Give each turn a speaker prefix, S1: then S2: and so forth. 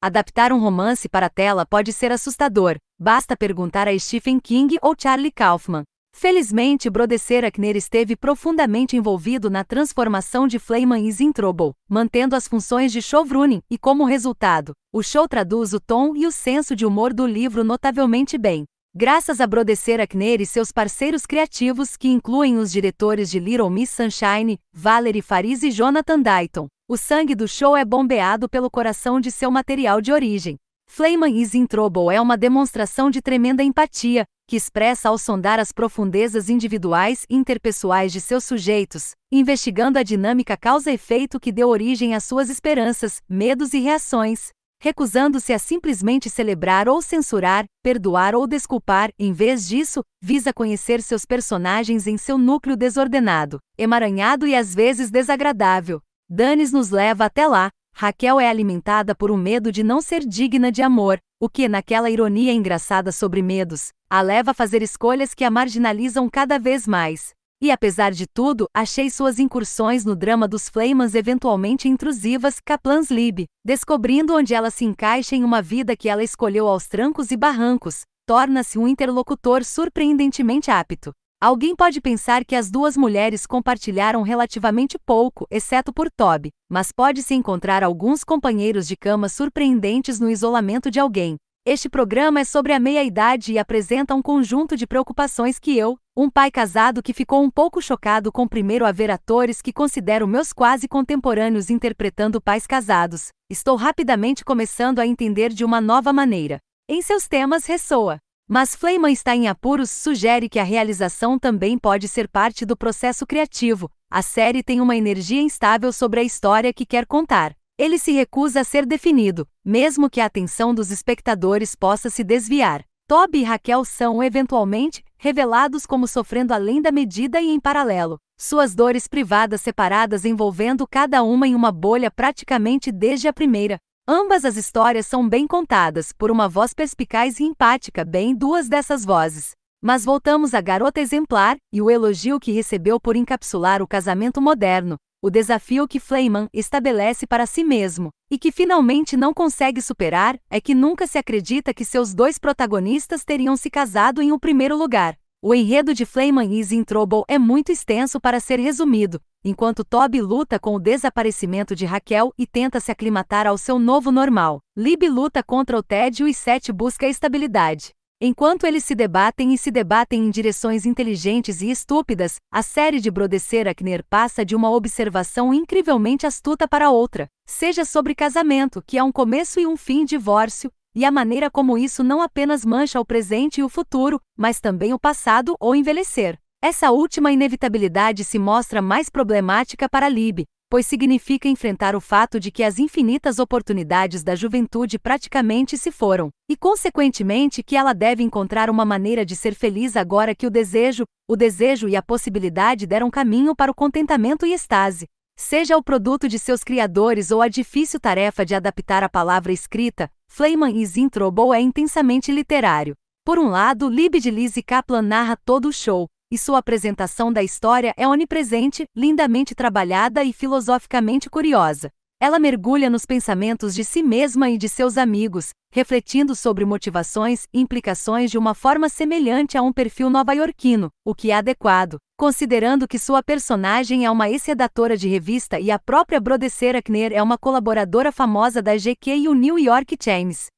S1: Adaptar um romance para a tela pode ser assustador, basta perguntar a Stephen King ou Charlie Kaufman. Felizmente, Brodesser Akner esteve profundamente envolvido na transformação de Fleiman e In Trouble, mantendo as funções de showrunning, e como resultado, o show traduz o tom e o senso de humor do livro notavelmente bem. Graças a Brodesser Akner e seus parceiros criativos, que incluem os diretores de Little Miss Sunshine, Valerie Faris e Jonathan Dayton, o sangue do show é bombeado pelo coração de seu material de origem. Flayman Is in Trouble é uma demonstração de tremenda empatia, que expressa ao sondar as profundezas individuais e interpessoais de seus sujeitos, investigando a dinâmica causa-efeito que deu origem às suas esperanças, medos e reações, recusando-se a simplesmente celebrar ou censurar, perdoar ou desculpar, em vez disso, visa conhecer seus personagens em seu núcleo desordenado, emaranhado e às vezes desagradável. Danis nos leva até lá. Raquel é alimentada por um medo de não ser digna de amor, o que, naquela ironia engraçada sobre medos, a leva a fazer escolhas que a marginalizam cada vez mais. E apesar de tudo, achei suas incursões no drama dos Flamans eventualmente intrusivas, Kaplan's Lib, descobrindo onde ela se encaixa em uma vida que ela escolheu aos trancos e barrancos, torna-se um interlocutor surpreendentemente apto. Alguém pode pensar que as duas mulheres compartilharam relativamente pouco, exceto por Toby, mas pode-se encontrar alguns companheiros de cama surpreendentes no isolamento de alguém. Este programa é sobre a meia-idade e apresenta um conjunto de preocupações que eu, um pai casado que ficou um pouco chocado com primeiro haver atores que considero meus quase contemporâneos interpretando pais casados, estou rapidamente começando a entender de uma nova maneira. Em seus temas ressoa mas está em Apuros sugere que a realização também pode ser parte do processo criativo. A série tem uma energia instável sobre a história que quer contar. Ele se recusa a ser definido, mesmo que a atenção dos espectadores possa se desviar. Toby e Raquel são, eventualmente, revelados como sofrendo além da medida e em paralelo, suas dores privadas separadas envolvendo cada uma em uma bolha praticamente desde a primeira, Ambas as histórias são bem contadas por uma voz perspicaz e empática, bem duas dessas vozes. Mas voltamos à garota exemplar e o elogio que recebeu por encapsular o casamento moderno, o desafio que Fleiman estabelece para si mesmo, e que finalmente não consegue superar, é que nunca se acredita que seus dois protagonistas teriam se casado em um primeiro lugar. O enredo de Flayman is in Trouble é muito extenso para ser resumido, enquanto Toby luta com o desaparecimento de Raquel e tenta se aclimatar ao seu novo normal. Lib luta contra o tédio e Seth busca estabilidade. Enquanto eles se debatem e se debatem em direções inteligentes e estúpidas, a série de Brodecer Akner passa de uma observação incrivelmente astuta para outra, seja sobre casamento, que é um começo e um fim divórcio, e a maneira como isso não apenas mancha o presente e o futuro, mas também o passado ou envelhecer. Essa última inevitabilidade se mostra mais problemática para Lib, pois significa enfrentar o fato de que as infinitas oportunidades da juventude praticamente se foram, e consequentemente que ela deve encontrar uma maneira de ser feliz agora que o desejo, o desejo e a possibilidade deram caminho para o contentamento e estase. Seja o produto de seus criadores ou a difícil tarefa de adaptar a palavra escrita, Fleiman e Zintrobo é intensamente literário. Por um lado, de Lizzie Kaplan narra todo o show, e sua apresentação da história é onipresente, lindamente trabalhada e filosoficamente curiosa. Ela mergulha nos pensamentos de si mesma e de seus amigos, refletindo sobre motivações e implicações de uma forma semelhante a um perfil nova-iorquino, o que é adequado, considerando que sua personagem é uma ex-redatora de revista e a própria Brodesser Akner é uma colaboradora famosa da GQ e o New York Times.